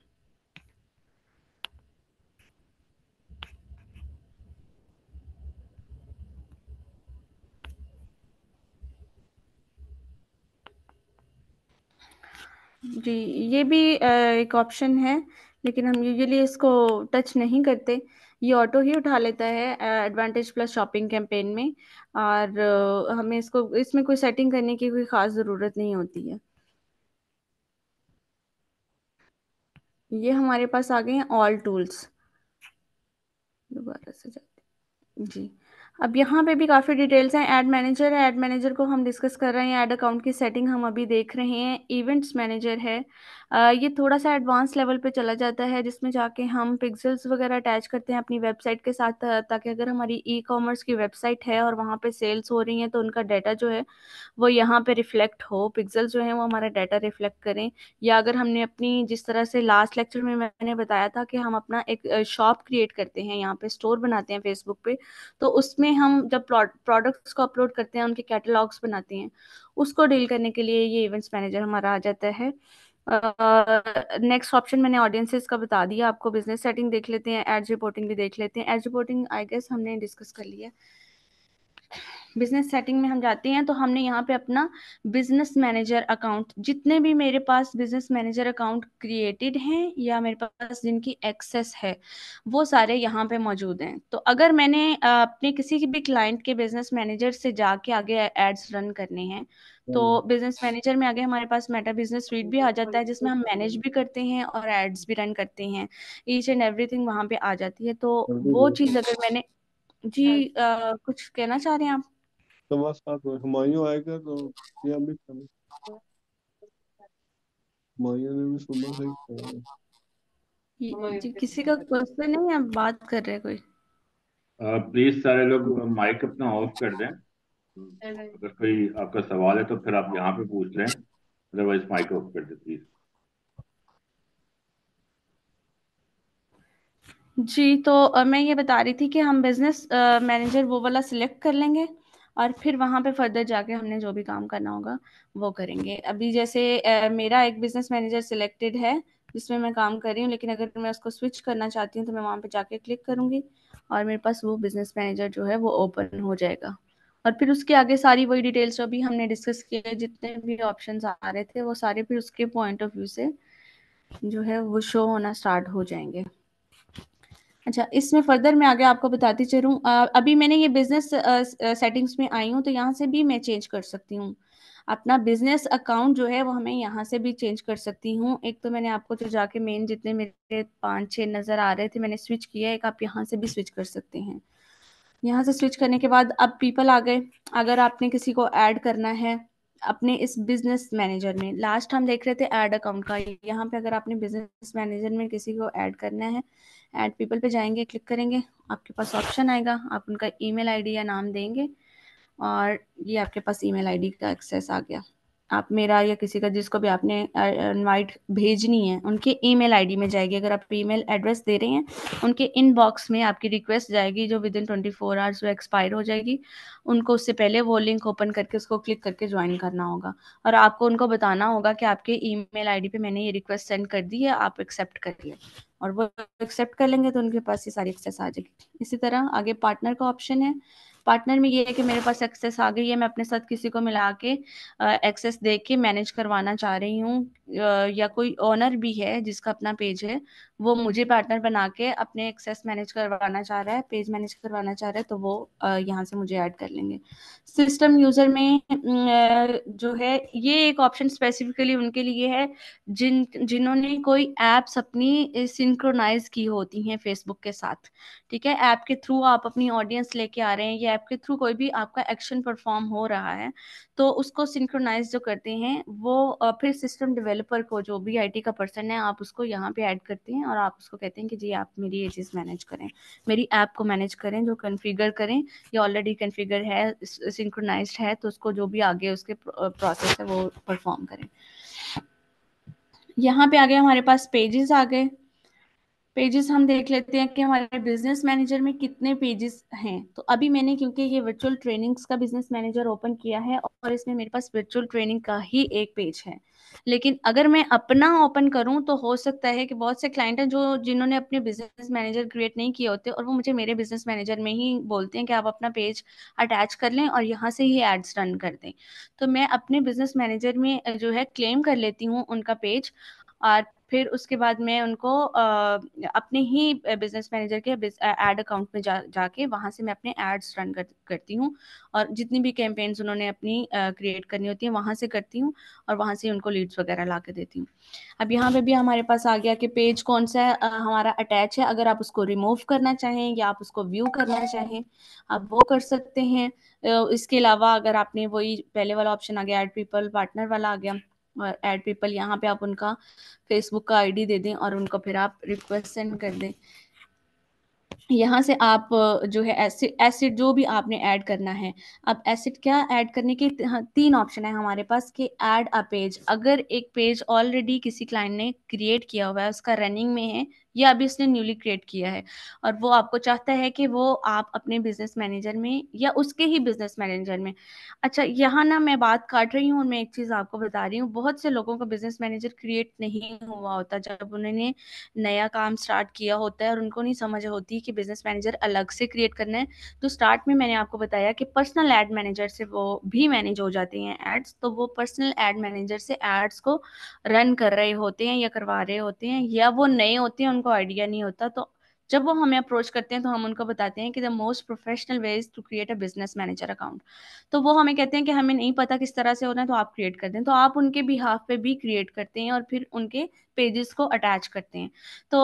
जी ये भी एक ऑप्शन है लेकिन हम यूजुअली इसको टच नहीं करते ये ऑटो ही उठा लेता है एडवांटेज प्लस शॉपिंग कैंपेन में और हमें इसको इसमें कोई सेटिंग करने की कोई खास ज़रूरत नहीं होती है ये हमारे पास आ गए हैं ऑल टूल्स दोबारा से जाते जी अब यहाँ पे भी काफ़ी डिटेल्स हैं ऐड मैनेजर है ऐड मैनेजर को हम डिस्कस कर रहे हैं ऐड अकाउंट की सेटिंग हम अभी देख रहे हैं इवेंट्स मैनेजर है ये थोड़ा सा एडवांस लेवल पे चला जाता है जिसमें जाके हम पिक्सल्स वगैरह अटैच करते हैं अपनी वेबसाइट के साथ ताकि अगर हमारी ई कॉमर्स की वेबसाइट है और वहाँ पे सेल्स हो रही हैं तो उनका डाटा जो है वो यहाँ पे रिफ्लेक्ट हो पिक्सल्स जो है वो हमारा डाटा रिफ्लेक्ट करें या अगर हमने अपनी जिस तरह से लास्ट लेक्चर में मैंने बताया था कि हम अपना एक शॉप क्रिएट करते हैं यहाँ पे स्टोर बनाते हैं फेसबुक पे तो उसमें हम जब प्रोडक्ट्स को अपलोड करते हैं उनके कैटलॉग्स बनाते हैं उसको डील करने के लिए ये इवेंट्स मैनेजर हमारा आ जाता है नेक्स्ट uh, ऑप्शन मैंने ऑडियंसेस का बता दिया आपको बिजनेस सेटिंग देख लेते हैं एड रिपोर्टिंग भी देख लेते हैं एड रिपोर्टिंग आई गेस हमने डिस्कस कर लिया बिजनेस सेटिंग में हम जाते हैं तो हमने यहाँ पे अपना बिजनेस मैनेजर अकाउंट जितने भी मेरे पास बिजनेस मैनेजर अकाउंट क्रिएटेड हैं या मेरे पास जिनकी एक्सेस है वो सारे यहाँ पे मौजूद हैं तो अगर मैंने अपने किसी भी क्लाइंट के बिजनेस मैनेजर से जाके आगे एड्स रन करने हैं तो बिजनेस हम्म। मैनेजर में आगे हमारे पास मेटा बिजनेस स्वीट भी आ जाता है जिसमें हम मैनेज भी करते हैं और एड्स भी रन करते हैं ईच एंड एवरीथिंग वहाँ पे आ जाती है तो वो चीज़ अगर मैंने जी आ, कुछ कहना चाह रहे हैं आप तुम्हारे तो साथ हुमायूं आएगा तो ये भी करें हुमायूं ने भी सुना है किसी का क्वेश्चन है या बात कर रहे कोई प्लीज uh, सारे लोग माइक अपना ऑफ कर दें अगर कोई आपका सवाल है तो फिर आप यहाँ पे पूछ लें अदरवाइज माइक ऑफ कर दें प्लीज जी तो मैं ये बता रही थी कि हम बिजनेस मैनेजर वो वाला सिलेक्ट कर लेंगे और फिर वहाँ पे फर्दर जाके हमने जो भी काम करना होगा वो करेंगे अभी जैसे मेरा एक बिजनेस मैनेजर सिलेक्टेड है जिसमें मैं काम कर रही हूँ लेकिन अगर मैं उसको स्विच करना चाहती हूँ तो मैं वहाँ पे जाके क्लिक करूँगी और मेरे पास वो बिजनेस मैनेजर जो है वो ओपन हो जाएगा और फिर उसके आगे सारी वही डिटेल्स जो भी हमने डिस्कस किए जितने भी ऑप्शन आ रहे थे वो सारे फिर उसके पॉइंट ऑफ व्यू से जो है वो शो होना स्टार्ट हो जाएंगे अच्छा इसमें फर्दर मैं आगे आपको बताती चलूँ अभी मैंने ये बिजनेस सेटिंग्स में आई हूँ तो यहाँ से भी मैं चेंज कर सकती हूँ अपना बिजनेस अकाउंट जो है वो हमें यहाँ से भी चेंज कर सकती हूँ एक तो मैंने आपको जो तो जाके मेन जितने मेरे पाँच छः नज़र आ रहे थे मैंने स्विच किया एक आप यहाँ से भी स्विच कर सकते हैं यहाँ से स्विच करने के बाद अब पीपल आ गए अगर आपने किसी को ऐड करना है अपने इस बिजनेस मैनेजर में लास्ट हम देख रहे थे ऐड अकाउंट का यहाँ पे अगर आपने बिजनेस मैनेजर में किसी को ऐड करना है ऐड पीपल पे जाएंगे क्लिक करेंगे आपके पास ऑप्शन आएगा आप उनका ईमेल आईडी या नाम देंगे और ये आपके पास ईमेल आईडी का एक्सेस आ गया आप मेरा या किसी का जिसको भी आपने इनवाइट भेजनी है उनके ईमेल आईडी में जाएगी अगर आप ईमेल एड्रेस दे रहे हैं उनके इनबॉक्स में आपकी रिक्वेस्ट जाएगी जो within twenty four hours वो एक्सपायर हो जाएगी उनको उससे पहले वो लिंक ओपन करके उसको क्लिक करके ज्वाइन करना होगा और आपको उनको बताना होगा कि आपके ईमेल आईडी पे मैंने ये रिक्वेस्ट सेंड कर दी है आप एक्सेप्ट करिए और वो एक्सेप्ट कर लेंगे तो उनके पास ये सारी एक्सेस आ जाएगी इसी तरह आगे पार्टनर का ऑप्शन है पार्टनर में ये है कि मेरे पास एक्सेस आ गई है मैं अपने साथ किसी को मिला के एक्सेस दे के मैनेज करवाना चाह रही हूँ या कोई ओनर भी है जिसका अपना पेज है वो मुझे पार्टनर बना के अपने एक्सेस मैनेज करवाना चाह रहा है पेज मैनेज करवाना चाह रहा है तो वो यहाँ से मुझे ऐड कर लेंगे सिस्टम यूजर में जो है ये एक ऑप्शन स्पेसिफिकली उनके लिए है जिन जिन्होंने कोई एप्स अपनी सिंक्रोनाइज की होती हैं फेसबुक के साथ ठीक है ऐप के थ्रू आप अपनी ऑडियंस लेके आ रहे हैं या ऐप के थ्रू कोई भी आपका एक्शन परफॉर्म हो रहा है तो उसको सिंक्रोनाइज जो करते हैं वो फिर सिस्टम डेवलपर को जो भी आईटी का पर्सन है आप उसको यहाँ पे ऐड करते हैं और आप उसको कहते हैं कि जी आप मेरी ये चीज़ मैनेज करें मेरी ऐप को मैनेज करें जो कन्फिगर करें ये ऑलरेडी कन्फिगर है सिंक्रोनाइज है तो उसको जो भी आगे उसके प्रोसेस है वो परफॉर्म करें यहाँ पे आ गए हमारे पास पेजेस आ गए पेजेस हम देख लेते हैं कि हमारे बिजनेस मैनेजर में कितने पेजेस हैं तो अभी मैंने क्योंकि ये वर्चुअल ट्रेनिंग्स का बिजनेस मैनेजर ओपन किया है और इसमें मेरे पास वर्चुअल ट्रेनिंग का ही एक पेज है लेकिन अगर मैं अपना ओपन करूं तो हो सकता है कि बहुत से क्लाइंट हैं जो जिन्होंने अपने बिजनेस मैनेजर क्रिएट नहीं किए होते और वो मुझे मेरे बिजनेस मैनेजर में ही बोलते हैं कि आप अपना पेज अटैच कर लें और यहाँ से ही एड्स रन कर दें तो मैं अपने बिजनेस मैनेजर में जो है क्लेम कर लेती हूँ उनका पेज और फिर उसके बाद मैं उनको अपने ही बिजनेस मैनेजर के एड अकाउंट में जा जाके वहाँ से मैं अपने एड्स रन कर, करती हूँ और जितनी भी कैंपेन्स उन्होंने अपनी क्रिएट करनी होती है वहाँ से करती हूँ और वहाँ से उनको लीड्स वगैरह ला के देती हूँ अब यहाँ पे भी हमारे पास आ गया कि पेज कौन सा हमारा अटैच है अगर आप उसको रिमूव करना चाहें या आप उसको व्यू करना चाहें आप वो कर सकते हैं इसके अलावा अगर आपने वही पहले वाला ऑप्शन आ गया एड पीपल पार्टनर वाला आ गया और एड पीपल यहाँ पे आप उनका फेसबुक का आईडी दे दें और उनको फिर आप रिक्वेस्ट सेंड कर दें यहाँ से आप जो है एसिड एसिड जो भी आपने ऐड करना है अब एसिड क्या ऐड करने के हाँ, तीन ऑप्शन है हमारे पास कि ऐड अ पेज अगर एक पेज ऑलरेडी किसी क्लाइंट ने क्रिएट किया हुआ है उसका रनिंग में है या अभी उसने न्यूली क्रिएट किया है और वो आपको चाहता है कि वो आप अपने बिजनेस मैनेजर में या उसके ही बिजनेस मैनेजर में अच्छा यहाँ ना मैं बात काट रही हूँ और मैं एक चीज़ आपको बता रही हूँ बहुत से लोगों का बिजनेस मैनेजर क्रिएट नहीं हुआ होता जब उन्होंने नया काम स्टार्ट किया होता है और उनको नहीं समझ होती कि बिजनेस मैनेजर अलग से क्रिएट करना है तो स्टार्ट में मैंने आपको बताया कि पर्सनल एड मैनेजर से वो भी मैनेज हो जाती हैं एड्स तो वो पर्सनल एड मैनेजर से एड्स को रन कर रहे होते हैं या करवा रहे होते हैं या वो नए होते हैं उनको आइडिया नहीं होता तो जब वो हमें अप्रोच करते हैं तो हम उनको बताते हैं कि the most professional way is to create a business manager account तो वो हमें कहते हैं कि हमें नहीं पता किस तरह से होना है तो आप क्रिएट कर दें तो आप उनके बिहाफ पे भी क्रिएट करते हैं और फिर उनके पेजेस को अटैच करते हैं तो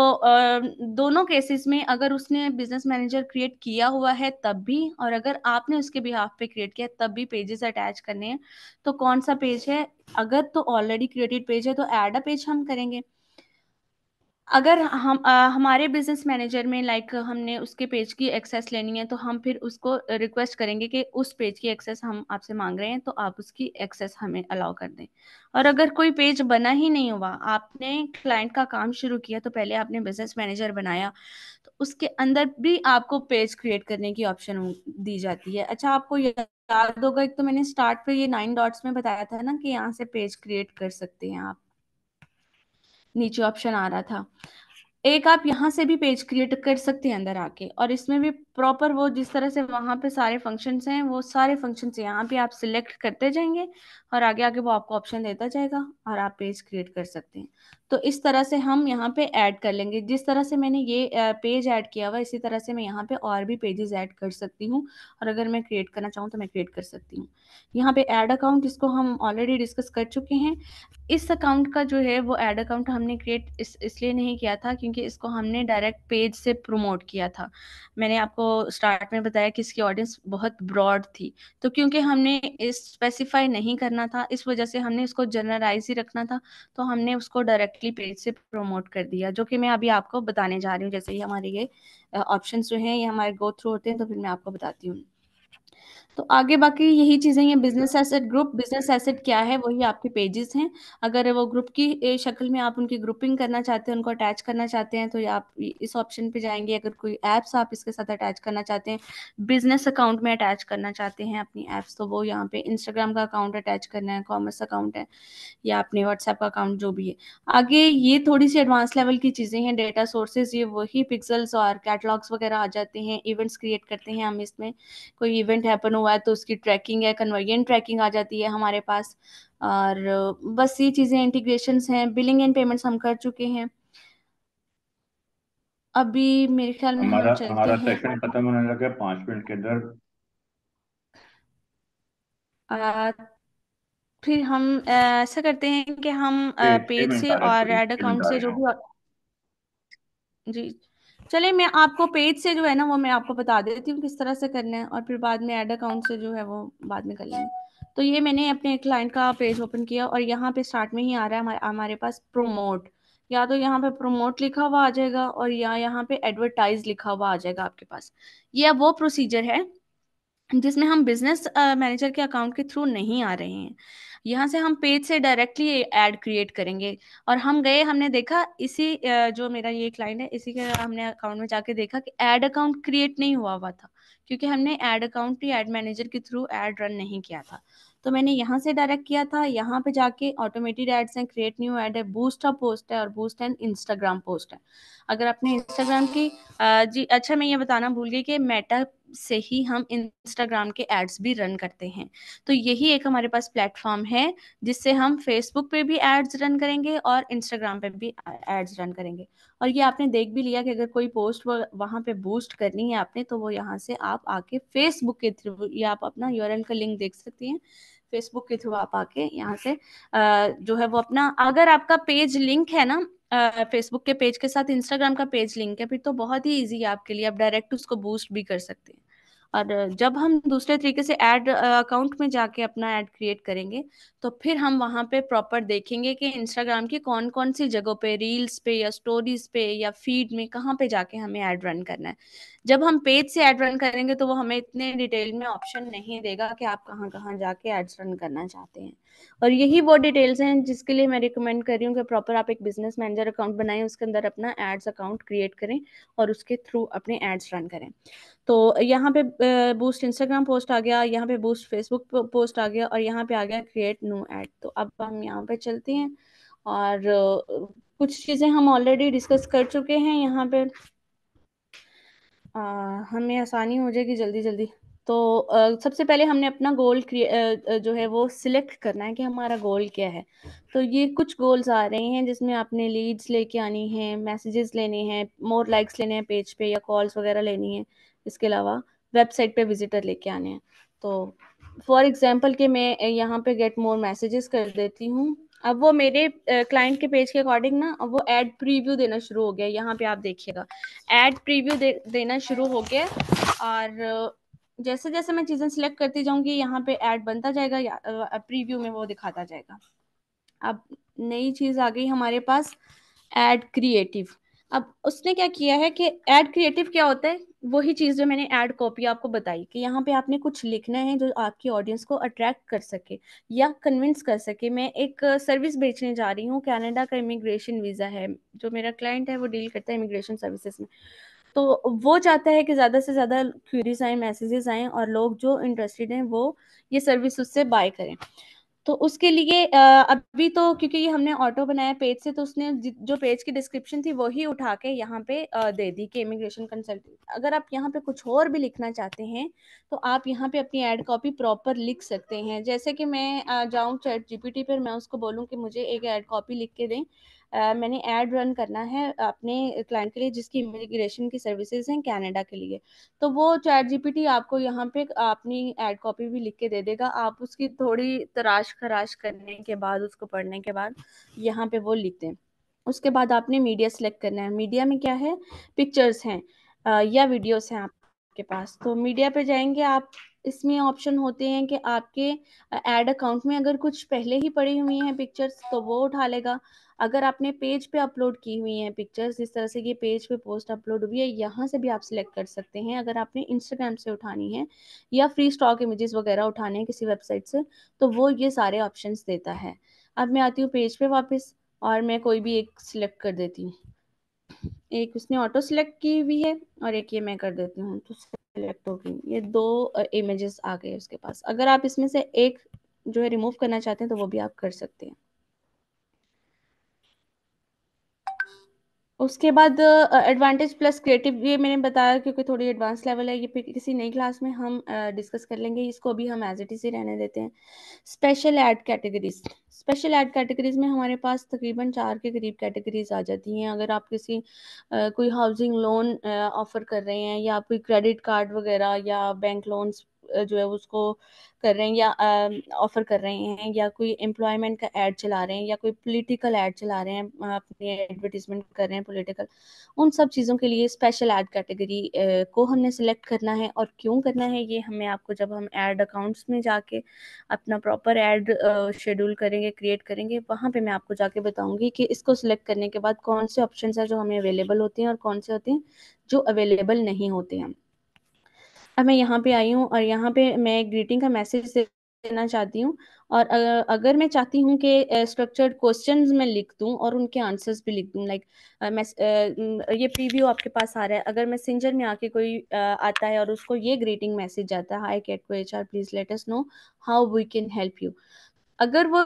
दोनों केसेस में अगर उसने बिजनेस मैनेजर क्रिएट किया हुआ है तब भी और अगर आपने उसके बिहाफ पे क्रिएट किया तब भी पेजेस अटैच करने हैं तो कौन सा पेज है अगर तो ऑलरेडी क्रिएटेड पेज है तो एड अ पेज हम करेंगे अगर हम आ, हमारे बिजनेस मैनेजर में लाइक हमने उसके पेज की एक्सेस लेनी है तो हम फिर उसको रिक्वेस्ट करेंगे कि उस पेज की एक्सेस हम आपसे मांग रहे हैं तो आप उसकी एक्सेस हमें अलाउ कर दें और अगर कोई पेज बना ही नहीं हुआ आपने क्लाइंट का काम शुरू किया तो पहले आपने बिजनेस मैनेजर बनाया तो उसके अंदर भी आपको पेज क्रिएट करने की ऑप्शन दी जाती है अच्छा आपको याद होगा एक तो मैंने स्टार्ट पे ये नाइन डॉट्स में बताया था ना कि यहाँ से पेज क्रिएट कर सकते हैं आप नीचे ऑप्शन आ रहा था एक आप यहाँ से भी पेज क्रिएट कर सकते हैं अंदर आके और इसमें भी प्रॉपर वो जिस तरह से वहां पे सारे फंक्शन हैं वो सारे फंक्शन यहाँ पे आप सिलेक्ट करते जाएंगे और आगे आगे वो आपको ऑप्शन देता जाएगा और आप पेज क्रिएट कर सकते हैं तो इस तरह से हम यहाँ पे ऐड कर लेंगे जिस तरह से मैंने ये पेज ऐड किया हुआ इसी तरह से मैं यहाँ पे और भी पेजेस ऐड कर सकती हूँ और अगर मैं क्रिएट करना चाहूँ तो मैं क्रिएट कर सकती हूँ यहाँ पे ऐड अकाउंट जिसको हम ऑलरेडी डिस्कस कर चुके हैं इस अकाउंट का जो है वो ऐड अकाउंट हमने क्रिएट इस इसलिए नहीं किया था क्योंकि इसको हमने डायरेक्ट पेज से प्रमोट किया था मैंने आपको स्टार्ट में बताया कि इसकी ऑडियंस बहुत ब्रॉड थी तो क्योंकि हमने इस स्पेसिफाई नहीं करना था इस वजह से हमने इसको जनरलाइज ही रखना था तो हमने उसको डायरेक्ट डायरेक्टली पेज से प्रमोट कर दिया जो कि मैं अभी आपको बताने जा रही हूँ जैसे ही हमारे ये ऑप्शन जो हैं ये हमारे गो थ्रू होते हैं तो फिर मैं आपको बताती हूँ तो आगे बाकी यही चीजें हैं business asset group business asset क्या है वही आपके पेजेस हैं अगर वो ग्रुप की शक्ल में आप उनकी ग्रुपिंग करना चाहते हैं उनको अटैच करना चाहते हैं तो आप इस ऑप्शन पे जाएंगे अगर कोई एप्स आप इसके साथ अटैच करना चाहते हैं बिजनेस अकाउंट में अटैच करना चाहते हैं अपनी एप्स तो वो यहाँ पे इंस्टाग्राम का अकाउंट अटैच करना है कॉमर्स अकाउंट है या अपने व्हाट्सएप का अकाउंट जो भी है आगे ये थोड़ी सी एडवांस लेवल की चीज़ें हैं डेटा सोर्सेज ये वही पिक्सल्स और कैटलॉग्स वगैरह आ जाते हैं इवेंट्स क्रिएट करते हैं हम इसमें कोई इवेंट हैपन हुआ हुआ है तो उसकी ट्रैकिंग है कन्वर्जेंट ट्रैकिंग आ जाती है हमारे पास और बस ये चीज़ें इंटीग्रेशन हैं बिलिंग एंड पेमेंट्स हम कर चुके हैं अभी मेरे ख्याल में हमारा हम हमारा सेशन खत्म होने लगा है पाँच मिनट के अंदर फिर हम ऐसा करते हैं कि हम पेज से और एड अकाउंट से जो भी जी चले मैं आपको पेज से जो है ना वो मैं आपको बता देती हूँ किस तरह से करना है और फिर बाद में एड अकाउंट से जो है वो बाद में कर लेंगे तो ये मैंने अपने क्लाइंट का पेज ओपन किया और यहाँ पे स्टार्ट में ही आ रहा है हमारे हमारे पास प्रोमोट या तो यहाँ पे प्रोमोट लिखा हुआ आ जाएगा और या यहाँ पे एडवर्टाइज लिखा हुआ आ जाएगा आपके पास ये वो प्रोसीजर है जिसमें हम बिजनेस मैनेजर के अकाउंट के थ्रू नहीं आ रहे हैं यहाँ से हम पेज से डायरेक्टली एड क्रिएट करेंगे और हम गए हमने देखा इसी जो मेरा ये क्लाइंट है इसी के हमने अकाउंट में जाके देखा कि एड अकाउंट क्रिएट नहीं हुआ हुआ था क्योंकि हमने एड अकाउंट या एड मैनेजर के थ्रू एड रन नहीं किया था तो मैंने यहाँ से डायरेक्ट किया था यहाँ पे जाके ऑटोमेटेड एड्स हैं क्रिएट न्यू एड है बूस्ट ऑफ पोस्ट है और बूस्ट एंड इंस्टाग्राम पोस्ट है अगर आपने इंस्टाग्राम की जी अच्छा मैं ये बताना भूल गई कि मेटा से ही हम इंस्टाग्राम के एड्स भी रन करते हैं तो यही एक हमारे पास प्लेटफॉर्म है जिससे हम फेसबुक पे भी एड्स रन करेंगे और इंस्टाग्राम पे भी एड्स रन करेंगे और ये आपने देख भी लिया कि अगर कोई पोस्ट वहां पे बूस्ट करनी है आपने तो वो यहाँ से आप आके फेसबुक के थ्रू या आप अपना यूर का लिंक देख सकती हैं फेसबुक के थ्रू आप आके यहाँ से जो है वो अपना अगर आपका पेज लिंक है ना फेसबुक के पेज के साथ इंस्टाग्राम का पेज लिंक है फिर तो बहुत ही इजी है आपके लिए आप डायरेक्ट उसको बूस्ट भी कर सकते हैं और जब हम दूसरे तरीके से एड अकाउंट में जाके अपना एड क्रिएट करेंगे तो फिर हम वहाँ पे प्रॉपर देखेंगे कि इंस्टाग्राम की कौन कौन सी जगहों पे रील्स पे या स्टोरीज पे या फीड में कहाँ पे जाके हमें एड रन करना है जब हम पेज से एड रन करेंगे तो वो हमें इतने डिटेल में ऑप्शन नहीं देगा कि आप कहाँ कहाँ जाके एड्स रन करना चाहते हैं और यही वो डिटेल्स हैं जिसके लिए मैं रिकमेंड कर रही हूँ कि प्रॉपर आप एक बिजनेस मैनेजर अकाउंट बनाएं उसके अंदर अपना एड्स अकाउंट क्रिएट करें और उसके थ्रू अपने एड्स रन करें तो यहाँ पे बूस्ट इंस्टाग्राम पोस्ट आ गया यहाँ पे बूस्ट फेसबुक पोस्ट आ गया और यहाँ पे आ गया क्रिएट नो एड तो अब हम यहाँ पे चलते हैं और कुछ चीज़ें हम ऑलरेडी डिस्कस कर चुके हैं यहाँ पे आ, हमें आसानी हो जाएगी जल्दी जल्दी तो आ, सबसे पहले हमने अपना गोल जो है वो सिलेक्ट करना है कि हमारा गोल क्या है तो ये कुछ गोल्स आ रहे हैं जिसमें आपने लीड्स लेके आनी है मैसेजेस लेने हैं मोर लाइक्स लेने हैं पेज पे या कॉल्स वगैरह लेनी है इसके अलावा वेबसाइट पे विजिटर लेके आने हैं तो फॉर एग्जाम्पल कि मैं यहाँ पे गेट मोर मैसेजेस कर देती हूँ अब वो मेरे क्लाइंट uh, के पेज के अकॉर्डिंग ना अब वो एड प्रीव्यू देना शुरू हो गया यहाँ पे आप देखिएगा एड प्रीव्यू दे, देना शुरू हो गया और जैसे जैसे मैं चीज़ें सिलेक्ट करती जाऊंगी यहाँ पे ऐड बनता जाएगा या प्रीव्यू में वो दिखाता जाएगा अब नई चीज़ आ गई हमारे पास ऐड क्रिएटिव अब उसने क्या किया है कि ऐड क्रिएटिव क्या होता है वही चीज़ जो मैंने ऐड कॉपी आपको बताई कि यहाँ पे आपने कुछ लिखना है जो आपकी ऑडियंस को अट्रैक्ट कर सके या कन्विंस कर सके मैं एक सर्विस बेचने जा रही हूँ कनाडा का इमिग्रेशन वीज़ा है जो मेरा क्लाइंट है वो डील करता है इमिग्रेशन सर्विसेज में तो वो चाहता है कि ज़्यादा से ज़्यादा क्यूरीज आए मैसेजेस आए और लोग जो इंटरेस्टेड हैं वो ये सर्विस उससे बाय करें तो उसके लिए अभी तो क्योंकि ये हमने ऑटो बनाया पेज से तो उसने जो पेज की डिस्क्रिप्शन थी वही उठा के यहाँ पे दे दी कि इमिग्रेशन कंसल्टेंट अगर आप यहाँ पे कुछ और भी लिखना चाहते हैं तो आप यहाँ पे अपनी एड कॉपी प्रॉपर लिख सकते हैं जैसे कि मैं जाऊँ चैट जीपीटी पर मैं उसको बोलूँ कि मुझे एक एड कॉपी लिख के दें मैंने एड रन करना है अपने क्लाइंट के लिए जिसकी इमिग्रेशन की सर्विसेज हैं कैनेडा के लिए तो वो चैट जीपीटी आपको यहाँ पे अपनी एड कॉपी भी लिख के दे देगा आप उसकी थोड़ी तराश खराश करने के बाद उसको पढ़ने के बाद यहाँ पे वो लिख दें उसके बाद आपने मीडिया सेलेक्ट करना है मीडिया में क्या है पिक्चर्स हैं या वीडियोस हैं आपके पास तो मीडिया पे जाएंगे आप इसमें ऑप्शन होते हैं कि आपके एड अकाउंट में अगर कुछ पहले ही पड़ी हुई हैं पिक्चर्स तो वो उठा लेगा अगर आपने पेज पे अपलोड की हुई है पिक्चर्स जिस तरह से ये पेज पे पोस्ट अपलोड हुई है यहाँ से भी आप सिलेक्ट कर सकते हैं अगर आपने इंस्टाग्राम से उठानी है या फ्री स्टॉक इमेजेस वगैरह उठाने हैं किसी वेबसाइट से तो वो ये सारे ऑप्शन देता है अब मैं आती हूँ पेज पे वापस और मैं कोई भी एक सिलेक्ट कर देती हूँ एक उसने ऑटो सिलेक्ट की हुई है और एक ये मैं कर देती हूँ तो सिलेक्ट हो गई ये दो इमेजेस आ गए उसके पास अगर आप इसमें से एक जो है रिमूव करना चाहते हैं तो वो भी आप कर सकते हैं उसके बाद एडवांटेज प्लस क्रिएटिव ये मैंने बताया क्योंकि थोड़ी एडवांस लेवल है ये फिर किसी नई क्लास में हम डिस्कस uh, कर लेंगे इसको अभी हम एज इट इज ही रहने देते हैं special ad categories special ad categories में हमारे पास तकरीबन चार के करीब कैटेगरीज आ जाती हैं अगर आप किसी कोई हाउसिंग लोन ऑफर कर रहे हैं या आप कोई क्रेडिट कार्ड वगैरह या बैंक लोन्स जो है उसको कर रहे हैं या ऑफर कर रहे हैं या कोई एम्प्लॉयमेंट का ऐड चला रहे हैं या कोई पॉलिटिकल ऐड चला रहे हैं अपने एडवर्टीजमेंट कर रहे हैं पॉलिटिकल उन सब चीज़ों के लिए स्पेशल ऐड कैटेगरी को हमने सेलेक्ट करना है और क्यों करना है ये हमें आपको जब हम ऐड अकाउंट्स में जाके अपना प्रॉपर ऐड शेड्यूल करेंगे क्रिएट करेंगे वहाँ पर मैं आपको जाके बताऊँगी कि इसको सिलेक्ट करने के बाद कौन से ऑप्शन है जो हमें अवेलेबल होते हैं और कौन से होते हैं जो अवेलेबल नहीं होते हैं अब मैं यहाँ पे आई हूँ और यहाँ पे मैं ग्रीटिंग का मैसेज देना चाहती हूँ और अगर मैं चाहती हूँ कि स्ट्रक्चर्ड क्वेश्चन मैं लिख दूँ और उनके आंसर्स भी लिख दूँ लाइक मैं ये प्रीव्यू आपके पास आ रहा है अगर सिंजर में आके कोई आता है और उसको ये ग्रीटिंग मैसेज जाता है हाई कैट को H R please let us know how we can help you अगर वो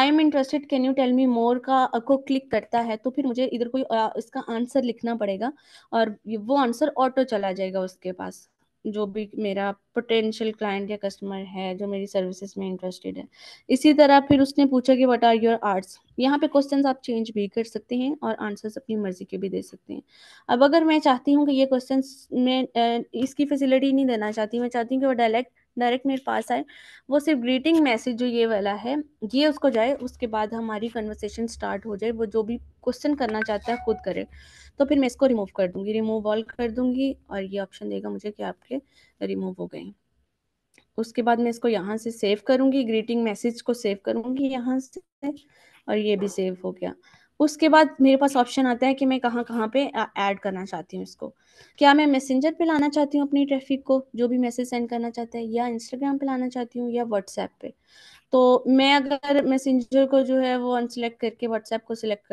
I am interested can you tell me more का को क्लिक करता है तो फिर मुझे इधर कोई इसका आंसर लिखना पड़ेगा और वो आंसर ऑटो चला जाएगा उसके पास जो भी मेरा पोटेंशियल क्लाइंट या कस्टमर है जो मेरी सर्विसेज में इंटरेस्टेड है इसी तरह फिर उसने पूछा कि व्हाट आर योर आर्ट्स यहाँ पे क्वेश्चंस आप चेंज भी कर सकते हैं और आंसर्स अपनी मर्जी के भी दे सकते हैं अब अगर मैं चाहती हूँ कि ये क्वेश्चन में इसकी फैसिलिटी नहीं देना चाहती मैं चाहती हूँ कि वो डायरेक्ट डायरेक्ट मेरे पास आए वो सिर्फ ग्रीटिंग मैसेज जो ये वाला है ये उसको जाए उसके बाद हमारी कन्वर्सेशन स्टार्ट हो जाए वो जो भी क्वेश्चन करना चाहता है खुद करे तो फिर मैं इसको रिमूव कर दूंगी रिमूव ऑल कर दूंगी और ये ऑप्शन देगा मुझे कि आपके रिमूव हो गए उसके बाद मैं इसको यहाँ से सेव करूँगी ग्रीटिंग मैसेज को सेव करूंगी यहाँ से और ये भी सेव हो गया उसके बाद मेरे पास ऑप्शन आता है कि मैं कहाँ कहाँ पे ऐड करना चाहती हूँ इसको क्या मैं मैसेंजर पे लाना चाहती हूँ अपनी ट्रैफिक को जो भी मैसेज सेंड करना चाहता है या इंस्टाग्राम पे लाना चाहती हूँ या व्हाट्सएप पे तो मैं अगर मैसेंजर को जो है वो अनसेलेक्ट करके व्हाट्सएप को सिलेक्ट कर